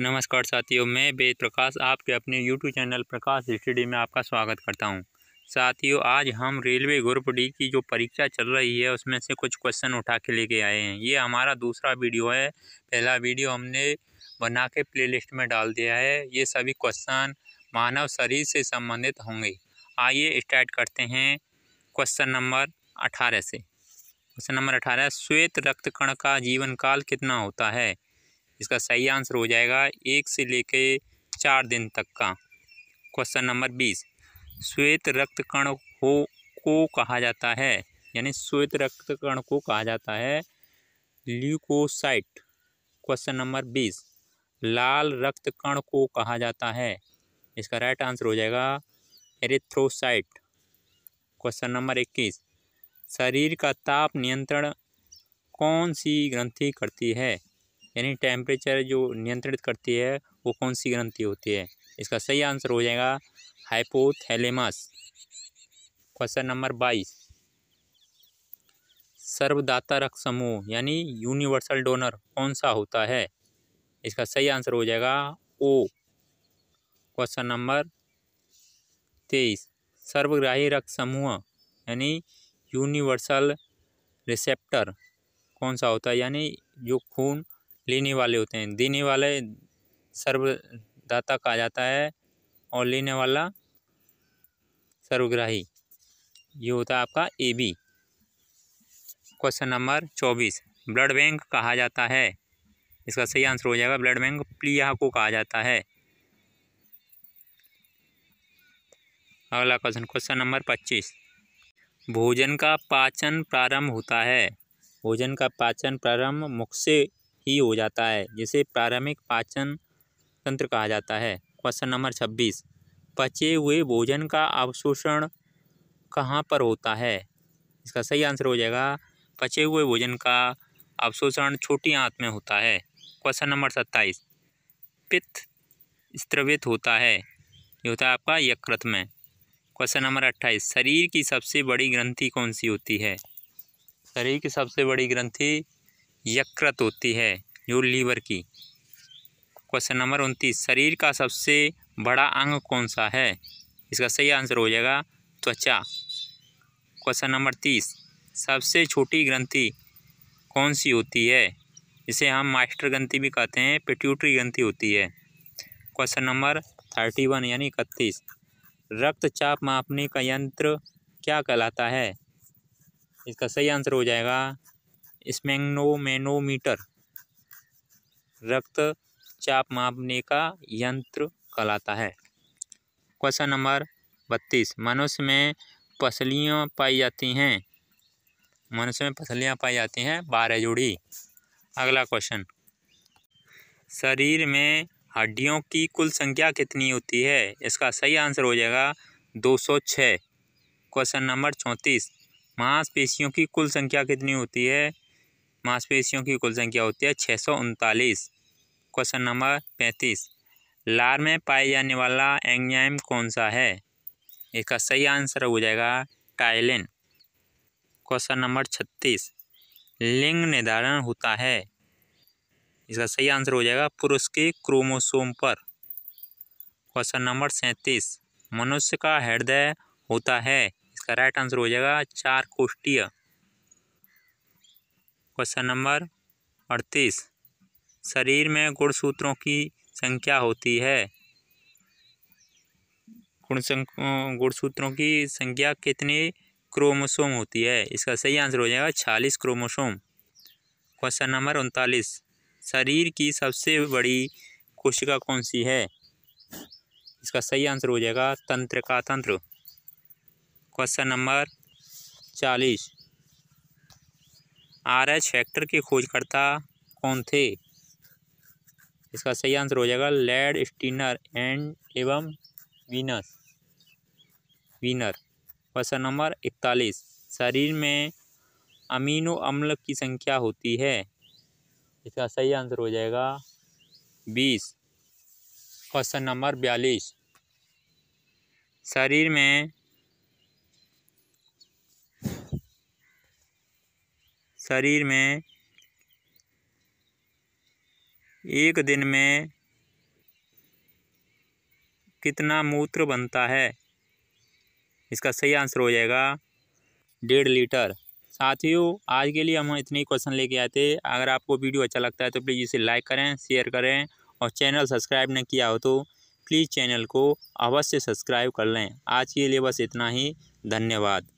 नमस्कार साथियों मैं वेद प्रकाश आपके अपने यूट्यूब चैनल प्रकाश स्टडी में आपका स्वागत करता हूं साथियों आज हम रेलवे ग्रुप डी की जो परीक्षा चल रही है उसमें से कुछ क्वेश्चन उठा के लेके आए हैं ये हमारा दूसरा वीडियो है पहला वीडियो हमने बना के प्ले में डाल दिया है ये सभी क्वेश्चन मानव शरीर से संबंधित होंगे आइए स्टार्ट करते हैं क्वेश्चन नंबर अठारह से क्वेश्चन नंबर अठारह श्वेत रक्त कण का जीवन काल कितना होता है इसका सही आंसर हो जाएगा एक से लेके चार दिन तक का क्वेश्चन नंबर बीस श्वेत रक्त कण हो को कहा जाता है यानी श्वेत रक्त कण को कहा जाता है ल्यूकोसाइट क्वेश्चन नंबर बीस लाल रक्त कण को कहा जाता है इसका राइट आंसर हो जाएगा एरिथ्रोसाइट क्वेश्चन नंबर इक्कीस शरीर का ताप नियंत्रण कौन सी ग्रंथि करती है यानी टेम्परेचर जो नियंत्रित करती है वो कौन सी ग्रंथि होती है इसका सही आंसर हो जाएगा हाइपोथैलेमस क्वेश्चन नंबर बाईस सर्वदाता रक्त समूह यानी यूनिवर्सल डोनर कौन सा होता है इसका सही आंसर हो जाएगा ओ क्वेश्चन नंबर तेईस सर्वग्राही रक्त समूह यानी यूनिवर्सल रिसेप्टर कौन सा होता है यानी जो खून लेने वाले होते हैं देने वाले सर्वदाता कहा जाता है और लेने वाला सर्वग्राही ये होता है आपका ए बी क्वेश्चन नंबर चौबीस ब्लड बैंक कहा जाता है इसका सही आंसर हो जाएगा ब्लड बैंक प्लिया को कहा जाता है अगला क्वेश्चन क्वेश्चन नंबर पच्चीस भोजन का पाचन प्रारंभ होता है भोजन का पाचन प्रारंभ मुख से ही हो जाता है जिसे प्रारंभिक पाचन तंत्र कहा जाता है क्वेश्चन नंबर छब्बीस पचे हुए भोजन का अवशोषण कहाँ पर होता है इसका सही आंसर हो जाएगा पचे हुए भोजन का अवशोषण छोटी आंत में होता है क्वेश्चन नंबर सत्ताईस पित्त स्त्रवित होता है ये होता है आपका यकृत में क्वेश्चन नंबर अट्ठाईस शरीर की सबसे बड़ी ग्रंथि कौन सी होती है शरीर की सबसे बड़ी ग्रंथि यकृत होती है जो लीवर की क्वेश्चन नंबर उनतीस शरीर का सबसे बड़ा अंग कौन सा है इसका सही आंसर हो जाएगा त्वचा क्वेश्चन नंबर तीस सबसे छोटी ग्रंथि कौन सी होती है इसे हम मास्टर ग्रंथि भी कहते हैं पेट्यूटरी ग्रंथि होती है क्वेश्चन नंबर थर्टी वन यानी इकतीस रक्तचाप मापने का यंत्र क्या कहलाता है इसका सही आंसर हो जाएगा रक्त चाप मापने का यंत्र कहलाता है क्वेश्चन नंबर बत्तीस मनुष्य में पसलियाँ पाई जाती हैं मनुष्य में पसलियाँ पाई जाती हैं बारह जोड़ी अगला क्वेश्चन शरीर में हड्डियों की कुल संख्या कितनी होती है इसका सही आंसर हो जाएगा दो सौ छः क्वेश्चन नंबर चौंतीस मांसपेशियों की कुल संख्या कितनी होती है मांसपेशियों की कुल संख्या होती है छः सौ उनतालीस क्वेश्चन नंबर पैंतीस लार में पाया जाने वाला एंजाइम कौन सा है इसका सही आंसर हो जाएगा टाइलिन क्वेश्चन नंबर छत्तीस लिंग निर्धारण होता है इसका सही आंसर हो जाएगा पुरुष के क्रोमोसोम पर क्वेश्चन नंबर सैंतीस मनुष्य का हृदय होता है इसका राइट आंसर हो जाएगा चार कोष्टीय क्वेश्चन नंबर अड़तीस शरीर में गुणसूत्रों की संख्या होती है गुण गुणसूत्रों की संख्या कितने क्रोमोसोम होती है इसका सही आंसर हो जाएगा छालीस क्रोमोसोम क्वेश्चन नंबर उनतालीस शरीर की सबसे बड़ी कोशिका कौन सी है इसका सही आंसर हो जाएगा तंत्र का तंत्र क्वेश्चन नंबर चालीस आर एच हेक्टर के खोजकर्ता कौन थे इसका सही आंसर हो जाएगा लेड स्टीनर एंड एवं वीनस वीनर क्वेश्चन नंबर इकतालीस शरीर में अमीनो अम्ल की संख्या होती है इसका सही आंसर हो जाएगा बीस क्वेश्चन नंबर बयालीस शरीर में शरीर में एक दिन में कितना मूत्र बनता है इसका सही आंसर हो जाएगा डेढ़ लीटर साथियों आज के लिए हम इतने क्वेश्चन लेके आए थे अगर आपको वीडियो अच्छा लगता है तो प्लीज़ इसे लाइक करें शेयर करें और चैनल सब्सक्राइब नहीं किया हो तो प्लीज़ चैनल को अवश्य सब्सक्राइब कर लें आज के लिए बस इतना ही धन्यवाद